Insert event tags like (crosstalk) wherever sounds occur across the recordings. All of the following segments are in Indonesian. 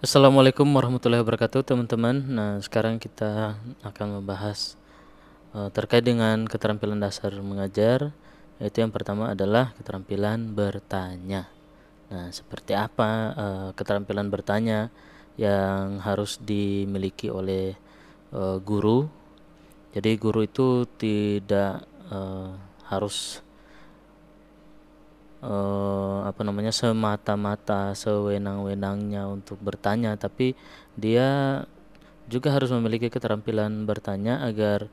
Assalamualaikum warahmatullahi wabarakatuh teman-teman. Nah sekarang kita akan membahas uh, terkait dengan keterampilan dasar mengajar. Yaitu yang pertama adalah keterampilan bertanya. Nah seperti apa uh, keterampilan bertanya yang harus dimiliki oleh uh, guru? Jadi guru itu tidak harus uh, apa namanya semata-mata sewenang-wenangnya untuk bertanya tapi dia juga harus memiliki keterampilan bertanya agar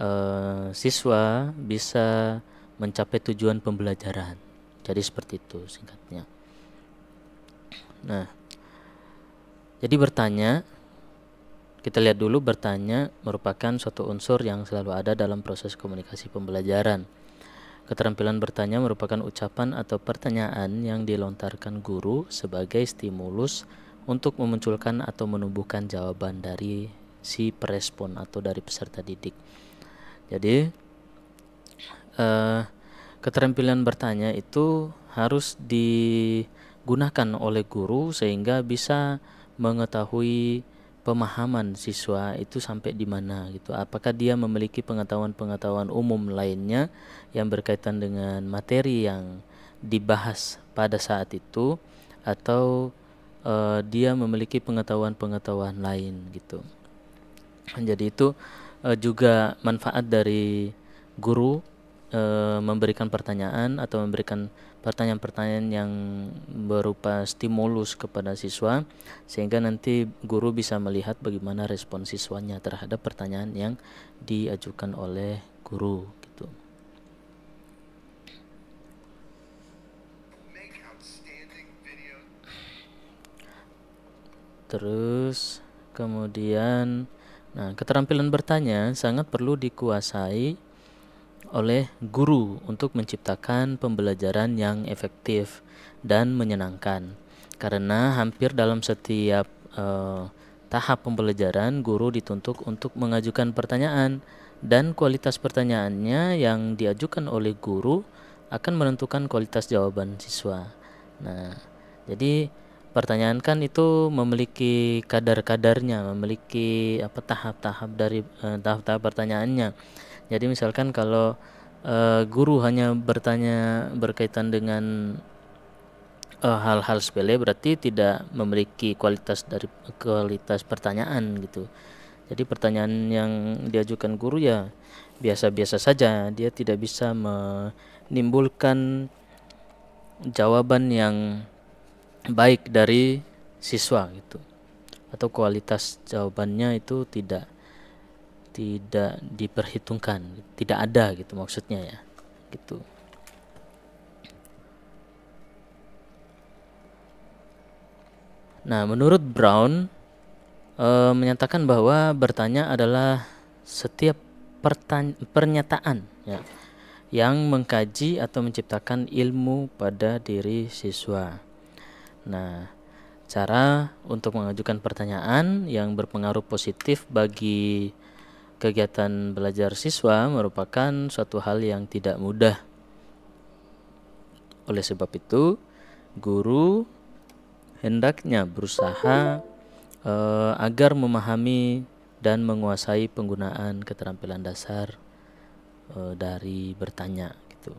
uh, siswa bisa mencapai tujuan pembelajaran jadi seperti itu singkatnya nah jadi bertanya kita lihat dulu bertanya merupakan suatu unsur yang selalu ada dalam proses komunikasi pembelajaran Keterampilan bertanya merupakan ucapan atau pertanyaan yang dilontarkan guru sebagai stimulus untuk memunculkan atau menumbuhkan jawaban dari si perespon atau dari peserta didik. Jadi, eh, keterampilan bertanya itu harus digunakan oleh guru sehingga bisa mengetahui pemahaman siswa itu sampai di mana gitu. Apakah dia memiliki pengetahuan-pengetahuan umum lainnya yang berkaitan dengan materi yang dibahas pada saat itu atau uh, dia memiliki pengetahuan-pengetahuan lain gitu. Jadi itu uh, juga manfaat dari guru uh, memberikan pertanyaan atau memberikan pertanyaan-pertanyaan yang berupa stimulus kepada siswa sehingga nanti guru bisa melihat bagaimana respon siswanya terhadap pertanyaan yang diajukan oleh guru gitu. Terus kemudian nah keterampilan bertanya sangat perlu dikuasai oleh guru untuk menciptakan pembelajaran yang efektif dan menyenangkan. Karena hampir dalam setiap uh, tahap pembelajaran guru dituntut untuk mengajukan pertanyaan dan kualitas pertanyaannya yang diajukan oleh guru akan menentukan kualitas jawaban siswa. Nah, jadi pertanyaan kan itu memiliki kadar-kadarnya, memiliki apa tahap-tahap dari tahap eh, tahap-tahap pertanyaannya. Jadi misalkan kalau uh, guru hanya bertanya berkaitan dengan hal eh, hal-hal sepele berarti tidak memiliki kualitas dari kualitas pertanyaan gitu. Jadi pertanyaan yang diajukan guru ya biasa-biasa saja, dia tidak bisa menimbulkan jawaban yang baik dari siswa gitu atau kualitas jawabannya itu tidak tidak diperhitungkan tidak ada gitu maksudnya ya gitu nah menurut Brown e, menyatakan bahwa bertanya adalah setiap pernyataan ya yang mengkaji atau menciptakan ilmu pada diri siswa Nah, cara untuk mengajukan pertanyaan yang berpengaruh positif bagi kegiatan belajar siswa merupakan suatu hal yang tidak mudah. Oleh sebab itu, guru hendaknya berusaha eh, agar memahami dan menguasai penggunaan keterampilan dasar eh, dari bertanya gitu.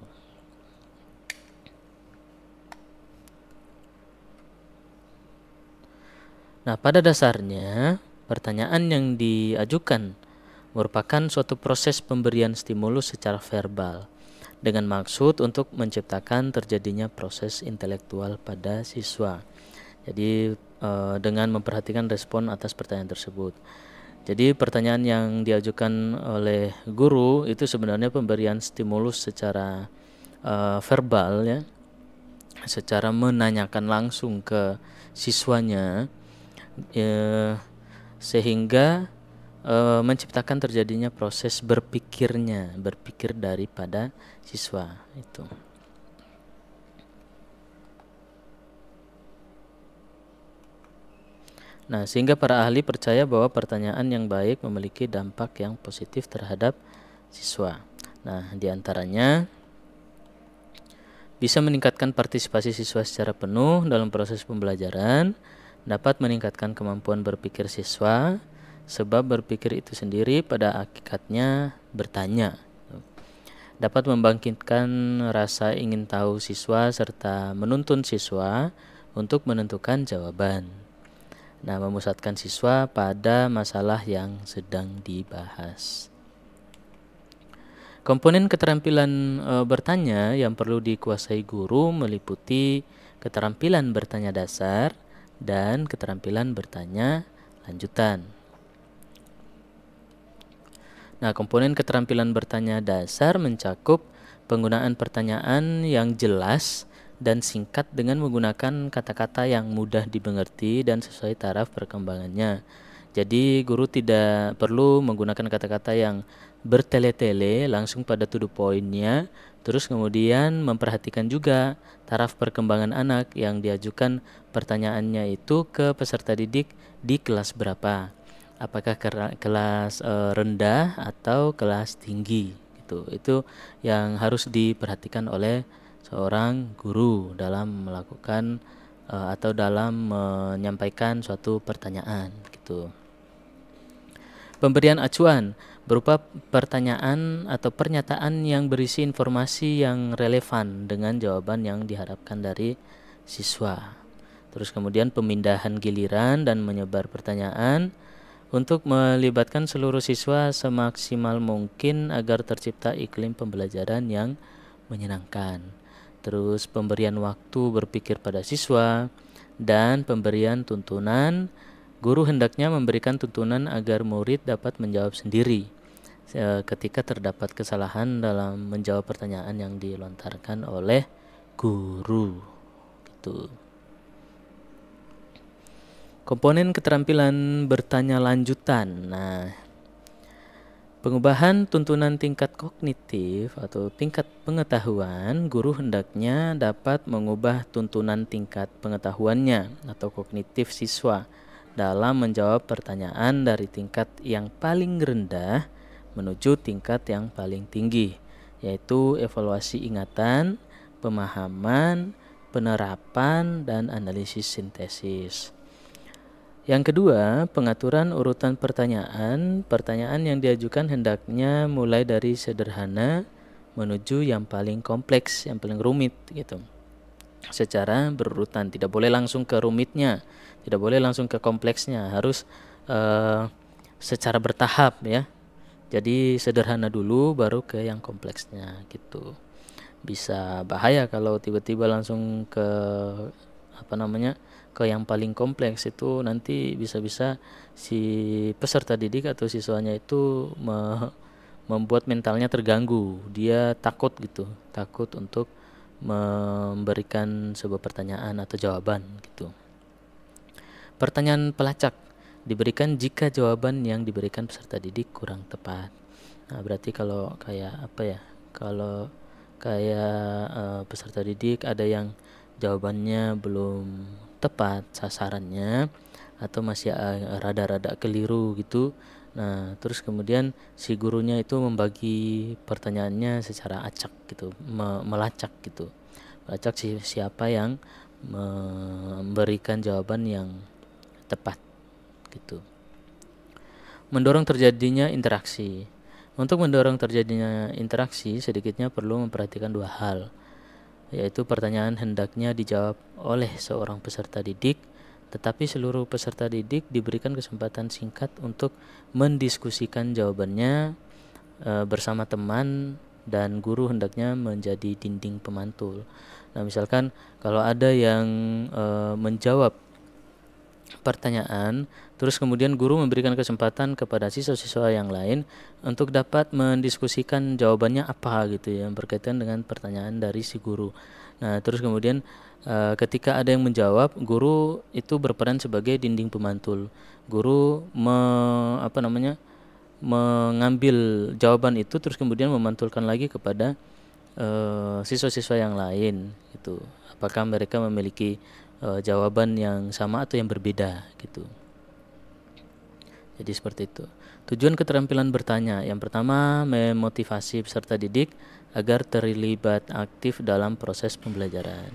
Nah, pada dasarnya pertanyaan yang diajukan merupakan suatu proses pemberian stimulus secara verbal dengan maksud untuk menciptakan terjadinya proses intelektual pada siswa. Jadi e, dengan memperhatikan respon atas pertanyaan tersebut. Jadi pertanyaan yang diajukan oleh guru itu sebenarnya pemberian stimulus secara e, verbal ya, secara menanyakan langsung ke siswanya e, sehingga e, menciptakan terjadinya proses berpikirnya berpikir daripada siswa itu Nah, sehingga para ahli percaya bahwa pertanyaan yang baik memiliki dampak yang positif terhadap siswa. Nah, diantaranya bisa meningkatkan partisipasi siswa secara penuh dalam proses pembelajaran, dapat meningkatkan kemampuan berpikir siswa sebab berpikir itu sendiri pada hakikatnya bertanya dapat membangkitkan rasa ingin tahu siswa serta menuntun siswa untuk menentukan jawaban. Nah, memusatkan siswa pada masalah yang sedang dibahas. Komponen keterampilan e, bertanya yang perlu dikuasai guru meliputi keterampilan bertanya dasar, dan keterampilan bertanya lanjutan. Nah, komponen keterampilan bertanya dasar mencakup penggunaan pertanyaan yang jelas dan singkat dengan menggunakan kata-kata yang mudah dimengerti dan sesuai taraf perkembangannya. Jadi, guru tidak perlu menggunakan kata-kata yang bertele-tele langsung pada tuduh poinnya Terus kemudian memperhatikan juga taraf perkembangan anak yang diajukan pertanyaannya itu ke peserta didik di kelas berapa. Apakah kelas e, rendah atau kelas tinggi gitu. Itu yang harus diperhatikan oleh seorang guru dalam melakukan e, atau dalam menyampaikan suatu pertanyaan gitu. Pemberian acuan berupa pertanyaan atau pernyataan yang berisi informasi yang relevan dengan jawaban yang diharapkan dari siswa. Terus kemudian pemindahan giliran dan menyebar pertanyaan untuk melibatkan seluruh siswa semaksimal mungkin agar tercipta iklim pembelajaran yang menyenangkan. Terus pemberian waktu berpikir pada siswa dan pemberian tuntunan Guru hendaknya memberikan tuntunan agar murid dapat menjawab sendiri ketika terdapat kesalahan dalam menjawab pertanyaan yang dilontarkan oleh guru gitu. Komponen keterampilan bertanya lanjutan. Nah, pengubahan tuntunan tingkat kognitif atau tingkat pengetahuan, guru hendaknya dapat mengubah tuntunan tingkat pengetahuannya atau kognitif siswa dalam menjawab pertanyaan dari tingkat yang paling rendah menuju tingkat yang paling tinggi, yaitu evaluasi ingatan, pemahaman, penerapan, dan analisis sintesis. Yang kedua, pengaturan urutan pertanyaan. Pertanyaan yang diajukan hendaknya mulai dari sederhana menuju yang paling kompleks, yang paling rumit gitu. Secara berurutan, tidak boleh langsung ke rumitnya, tidak boleh langsung ke kompleksnya, harus uh, secara bertahap ya. Jadi sederhana dulu baru ke yang kompleksnya gitu. Bisa bahaya kalau tiba-tiba langsung ke apa namanya? ke yang paling kompleks itu nanti bisa-bisa si peserta didik atau siswanya itu me membuat mentalnya terganggu. Dia takut gitu, takut untuk memberikan sebuah pertanyaan atau jawaban gitu. Pertanyaan pelacak diberikan jika jawaban yang diberikan peserta didik kurang tepat. Nah, berarti kalau kayak apa ya? Kalau kayak uh, peserta didik ada yang jawabannya belum tepat sasarannya atau masih eh, rada-rada keliru gitu. Nah, terus kemudian si gurunya itu membagi pertanyaannya secara acak gitu, me melacak gitu. Melacak si siapa yang memberikan jawaban yang tepat gitu. Mendorong terjadinya interaksi. Untuk mendorong terjadinya interaksi sedikitnya perlu memperhatikan dua hal, yaitu pertanyaan hendaknya dijawab oleh seorang peserta didik, tetapi seluruh peserta didik diberikan kesempatan singkat untuk mendiskusikan jawabannya e, bersama teman dan guru hendaknya menjadi dinding pemantul. Nah, misalkan kalau ada yang e, menjawab pertanyaan, terus kemudian guru memberikan kesempatan kepada siswa-siswa yang lain untuk dapat mendiskusikan jawabannya apa gitu ya berkaitan dengan pertanyaan dari si guru. Nah, terus kemudian uh, ketika ada yang menjawab, guru itu berperan sebagai dinding pemantul. Guru me, apa namanya? mengambil jawaban itu terus kemudian memantulkan lagi kepada eh, siswa-siswa uh, yang lain itu apakah mereka memiliki uh, jawaban yang sama atau yang berbeda gitu. Jadi seperti itu. Tujuan keterampilan bertanya yang pertama memotivasi peserta didik agar terlibat aktif dalam proses pembelajaran.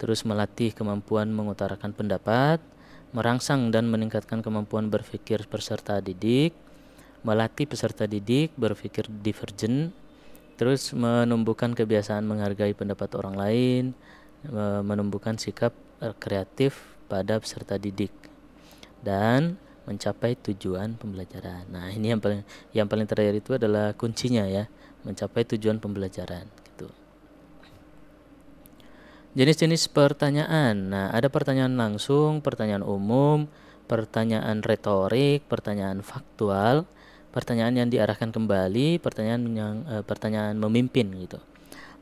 Terus melatih kemampuan mengutarakan pendapat, merangsang dan meningkatkan kemampuan berpikir peserta didik, melatih peserta didik berpikir divergen, terus menumbuhkan kebiasaan menghargai pendapat orang lain, menumbuhkan sikap Eh, kreatif pada peserta didik dan mencapai tujuan pembelajaran. Nah, ini yang paling yang paling terakhir itu adalah kuncinya ya, mencapai tujuan pembelajaran gitu. Jenis-jenis pertanyaan. Nah, ada pertanyaan langsung, pertanyaan umum, pertanyaan retorik, pertanyaan faktual, pertanyaan yang diarahkan kembali, pertanyaan yang eh, pertanyaan memimpin gitu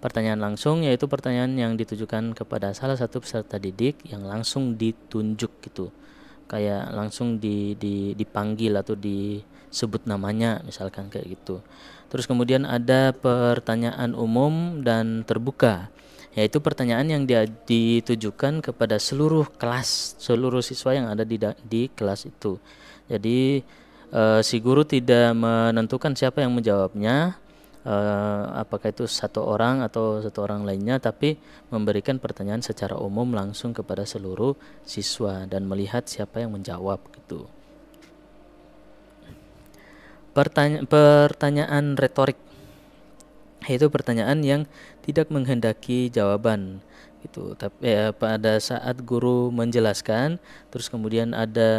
pertanyaan langsung yaitu pertanyaan yang ditujukan kepada salah satu peserta didik yang langsung ditunjuk gitu kayak langsung di, di dipanggil atau disebut namanya misalkan kayak gitu terus kemudian ada pertanyaan umum dan terbuka yaitu pertanyaan yang dia ditujukan kepada seluruh kelas seluruh siswa yang ada di di kelas itu jadi e, si guru tidak menentukan siapa yang menjawabnya uh, apakah itu satu orang atau satu orang lainnya tapi memberikan pertanyaan secara umum langsung kepada seluruh siswa dan melihat siapa yang menjawab gitu. Pertanya pertanyaan retorik yaitu pertanyaan yang tidak menghendaki jawaban gitu tapi ya, pada saat guru menjelaskan terus kemudian ada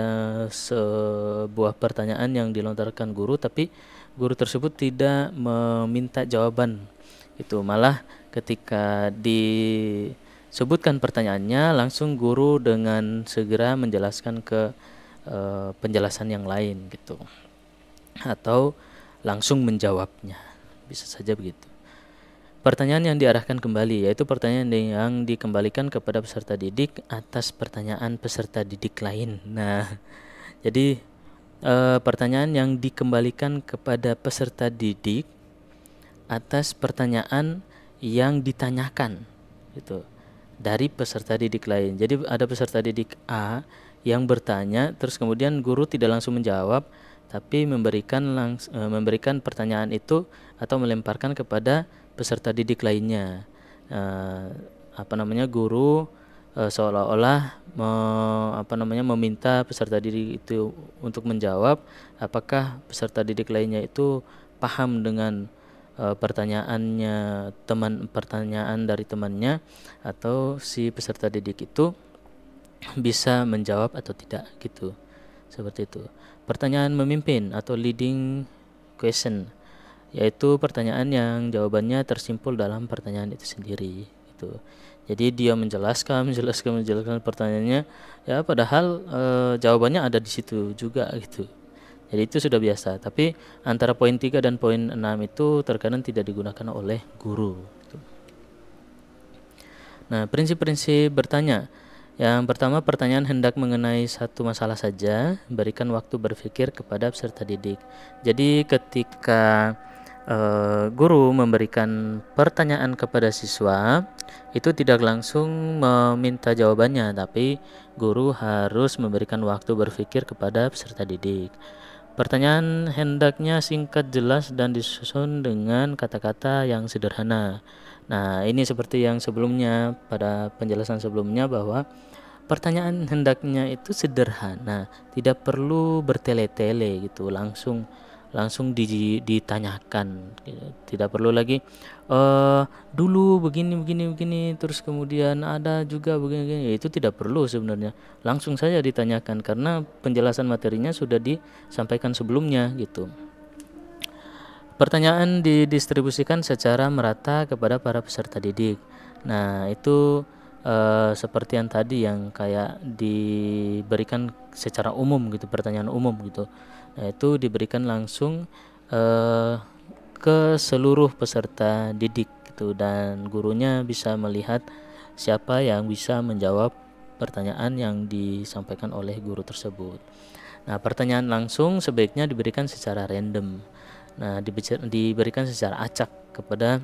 sebuah pertanyaan yang dilontarkan guru tapi guru tersebut tidak meminta jawaban itu malah ketika disebutkan pertanyaannya langsung guru dengan segera menjelaskan ke e, penjelasan yang lain gitu atau langsung menjawabnya bisa saja begitu Pertanyaan yang diarahkan kembali yaitu pertanyaan yang dikembalikan kepada peserta didik atas pertanyaan peserta didik lain. Nah, (laughs) jadi e, pertanyaan yang dikembalikan kepada peserta didik atas pertanyaan yang ditanyakan gitu dari peserta didik lain. Jadi ada peserta didik A yang bertanya terus kemudian guru tidak langsung menjawab tapi memberikan langs e, memberikan pertanyaan itu atau melemparkan kepada peserta didik lainnya. E, apa namanya guru e, seolah-olah me, apa namanya meminta peserta didik itu untuk menjawab apakah peserta didik lainnya itu paham dengan e, pertanyaannya teman pertanyaan dari temannya atau si peserta didik itu bisa menjawab atau tidak gitu seperti itu pertanyaan memimpin atau leading question yaitu pertanyaan yang jawabannya tersimpul dalam pertanyaan itu sendiri gitu jadi dia menjelaskan, menjelaskan, menjelaskan pertanyaannya, ya padahal e, jawabannya ada di situ juga gitu. Jadi itu sudah biasa. Tapi antara poin 3 dan poin 6 itu terkadang tidak digunakan oleh guru. Gitu. Nah, prinsip-prinsip bertanya. Yang pertama, pertanyaan hendak mengenai satu masalah saja, berikan waktu berpikir kepada peserta didik. Jadi ketika e, guru memberikan pertanyaan kepada siswa, itu tidak langsung meminta jawabannya, tapi guru harus memberikan waktu berpikir kepada peserta didik. Pertanyaan hendaknya singkat, jelas, dan disusun dengan kata-kata yang sederhana. Nah, ini seperti yang sebelumnya, pada penjelasan sebelumnya, bahwa pertanyaan hendaknya itu sederhana, tidak perlu bertele-tele gitu, langsung langsung di, ditanyakan gitu. tidak perlu lagi e, dulu begini begini begini terus kemudian ada juga begini, begini. Ya, itu tidak perlu sebenarnya langsung saja ditanyakan karena penjelasan materinya sudah disampaikan sebelumnya gitu pertanyaan didistribusikan secara merata kepada para peserta didik nah itu Uh, seperti yang tadi yang kayak diberikan secara umum gitu pertanyaan umum gitu yaitu itu diberikan langsung eh, ke seluruh peserta didik gitu dan gurunya bisa melihat siapa yang bisa menjawab pertanyaan yang disampaikan oleh guru tersebut. Nah, pertanyaan langsung sebaiknya diberikan secara random. Nah, diberikan secara acak kepada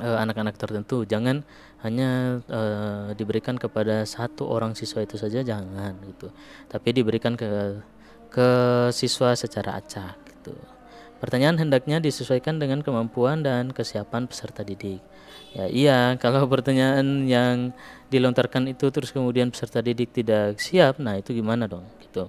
eh, anak-anak uh, tertentu. Jangan hanya uh, diberikan kepada satu orang siswa itu saja, jangan gitu. Tapi diberikan ke ke siswa secara acak gitu. Pertanyaan hendaknya disesuaikan dengan kemampuan dan kesiapan peserta didik. Ya iya, (laughs) kalau pertanyaan yang dilontarkan itu terus kemudian peserta didik tidak siap, nah itu gimana dong gitu.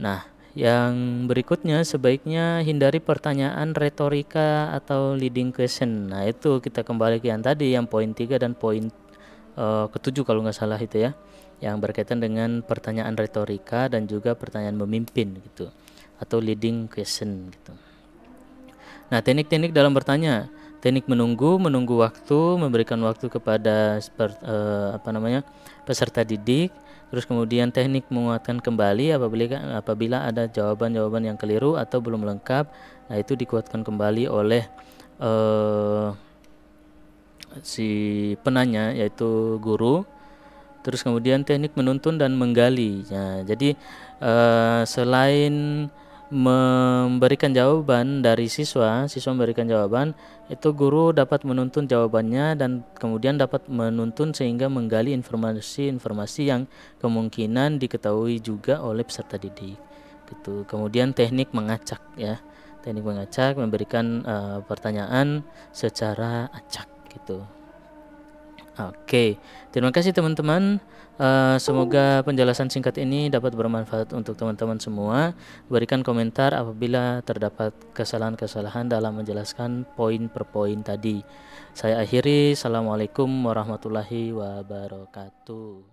Nah, yang berikutnya sebaiknya hindari pertanyaan retorika atau leading question. Nah, itu kita kembali ke yang tadi yang poin tiga dan poin uh, ketujuh kalau nggak salah itu ya yang berkaitan dengan pertanyaan retorika dan juga pertanyaan memimpin gitu atau leading question gitu. Nah, teknik-teknik dalam bertanya, teknik menunggu, menunggu waktu, memberikan waktu kepada eh, apa namanya? peserta didik, terus kemudian teknik menguatkan kembali apabila apabila ada jawaban-jawaban yang keliru atau belum lengkap, nah itu dikuatkan kembali oleh eh, si penanya yaitu guru Terus kemudian teknik menuntun dan menggali. Nah, jadi uh, selain memberikan jawaban dari siswa, siswa memberikan jawaban, itu guru dapat menuntun jawabannya dan kemudian dapat menuntun sehingga menggali informasi-informasi yang kemungkinan diketahui juga oleh peserta didik. Gitu. Kemudian teknik mengacak ya. Teknik mengacak memberikan uh, pertanyaan secara acak gitu. Oke, terima kasih teman-teman. Uh, semoga penjelasan singkat ini dapat bermanfaat untuk teman-teman semua. Berikan komentar apabila terdapat kesalahan-kesalahan dalam menjelaskan poin per poin tadi. Saya akhiri. Assalamualaikum warahmatullahi wabarakatuh.